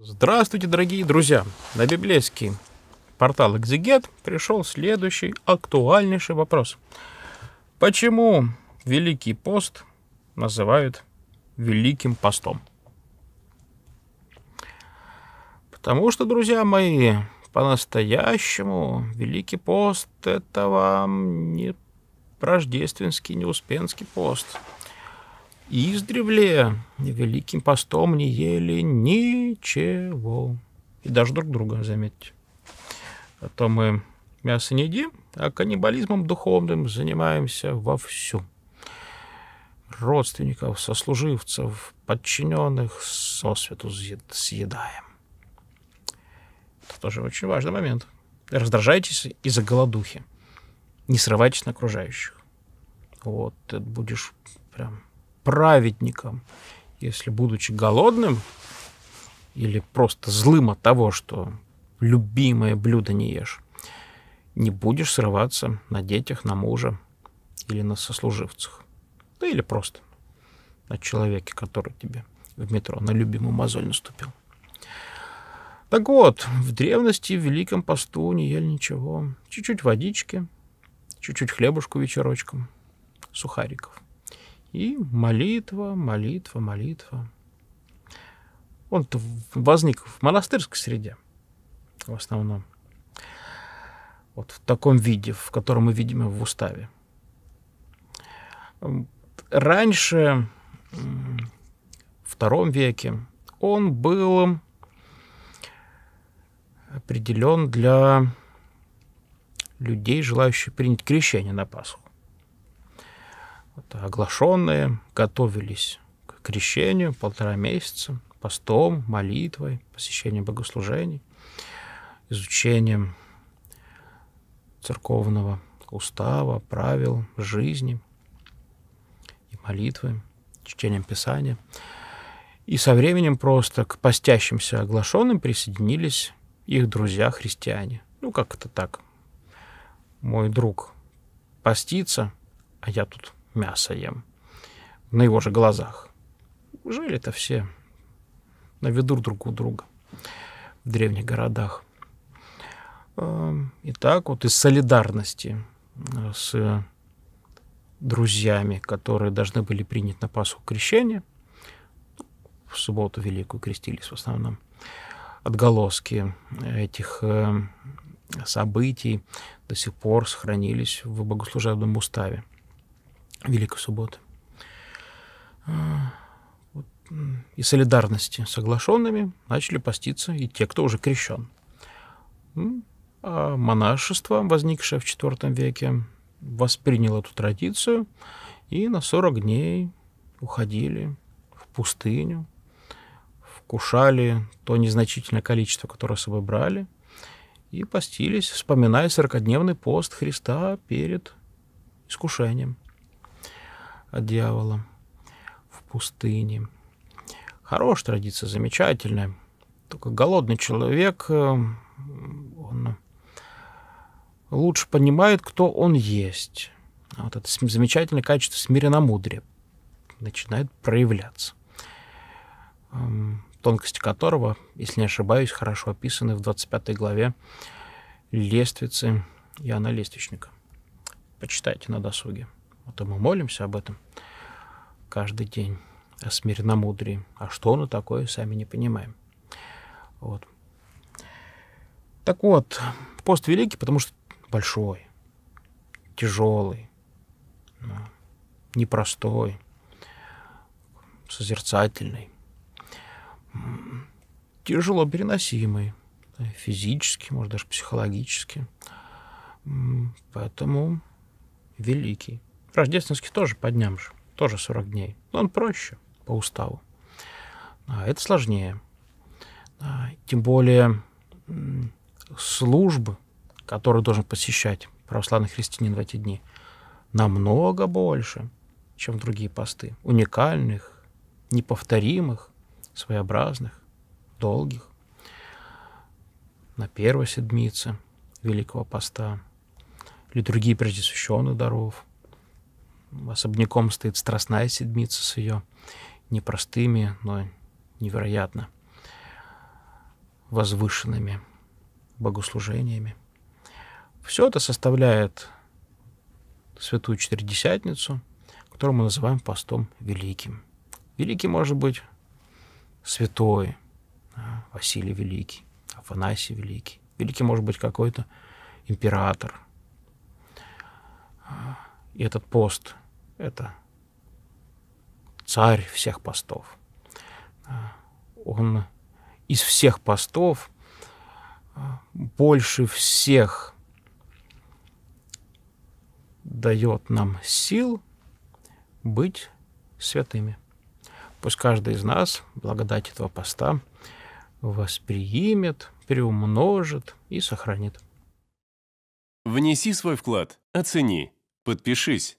Здравствуйте, дорогие друзья! На библейский портал Экзегет пришел следующий актуальнейший вопрос. Почему Великий пост называют Великим постом? Потому что, друзья мои, по-настоящему Великий пост — это вам не рождественский, не успенский пост — издревле великим постом не ели ничего. И даже друг друга, заметьте. А то мы мясо не едим, а каннибализмом духовным занимаемся вовсю. Родственников, сослуживцев, подчиненных сосвету съедаем. Это тоже очень важный момент. Раздражайтесь из-за голодухи. Не срывайтесь на окружающих. Вот, ты будешь прям праведником, если, будучи голодным или просто злым от того, что любимое блюдо не ешь, не будешь срываться на детях, на мужа или на сослуживцах. Да или просто на человеке, который тебе в метро на любимую мозоль наступил. Так вот, в древности в Великом посту не ели ничего. Чуть-чуть водички, чуть-чуть хлебушку вечерочком, сухариков. И молитва, молитва, молитва. Он возник в монастырской среде в основном. Вот в таком виде, в котором мы видим его в уставе. Раньше, в втором веке, он был определен для людей, желающих принять крещение на Пасху оглашенные, готовились к крещению полтора месяца, постом, молитвой, посещением богослужений, изучением церковного устава, правил, жизни и молитвы, чтением Писания. И со временем просто к постящимся оглашенным присоединились их друзья-христиане. Ну, как это так? Мой друг постится, а я тут мясо ем. На его же глазах. Жили-то все на виду друг у друга в древних городах. Эм, Итак, вот из солидарности э, с друзьями, которые должны были принять на Пасху крещение, в субботу Великую крестились в основном, отголоски этих э, событий до сих пор сохранились в богослужебном уставе. Великой Субботы. А, и солидарности с оглашенными начали поститься и те, кто уже крещен. А монашество, возникшее в IV веке, восприняло эту традицию, и на 40 дней уходили в пустыню, вкушали то незначительное количество, которое с собой брали, и постились, вспоминая сорокодневный пост Христа перед искушением – от дьявола в пустыне. Хорошая традиция, замечательная. Только голодный человек, э, он лучше понимает, кто он есть. А вот это замечательное качество смиренномудрия начинает проявляться, эм, тонкости которого, если не ошибаюсь, хорошо описаны в 25 главе "Лестницы" Иоанна Лествичника». Почитайте на досуге. Это мы молимся об этом каждый день, о смиренномудрии. А что оно такое, сами не понимаем. Вот. Так вот, пост великий, потому что большой, тяжелый, ну, непростой, созерцательный, тяжело переносимый, э, физически, может даже психологически. Поэтому великий. Рождественский тоже по дням же, тоже 40 дней. Но он проще по уставу. А это сложнее. А, тем более службы, которые должен посещать православный христианин в эти дни, намного больше, чем другие посты. Уникальных, неповторимых, своеобразных, долгих. На первой седмице Великого Поста или другие прежде священных даров – особняком стоит Страстная Седмица с ее непростыми, но невероятно возвышенными богослужениями. Все это составляет Святую Четыредесятницу, которую мы называем постом Великим. Великий может быть святой, а, Василий Великий, Афанасий Великий. Великий может быть какой-то император. А, и этот пост это царь всех постов. Он из всех постов а, больше всех дает нам сил быть святыми. Пусть каждый из нас благодать этого поста восприимет, приумножит и сохранит. Внеси свой вклад, оцени, подпишись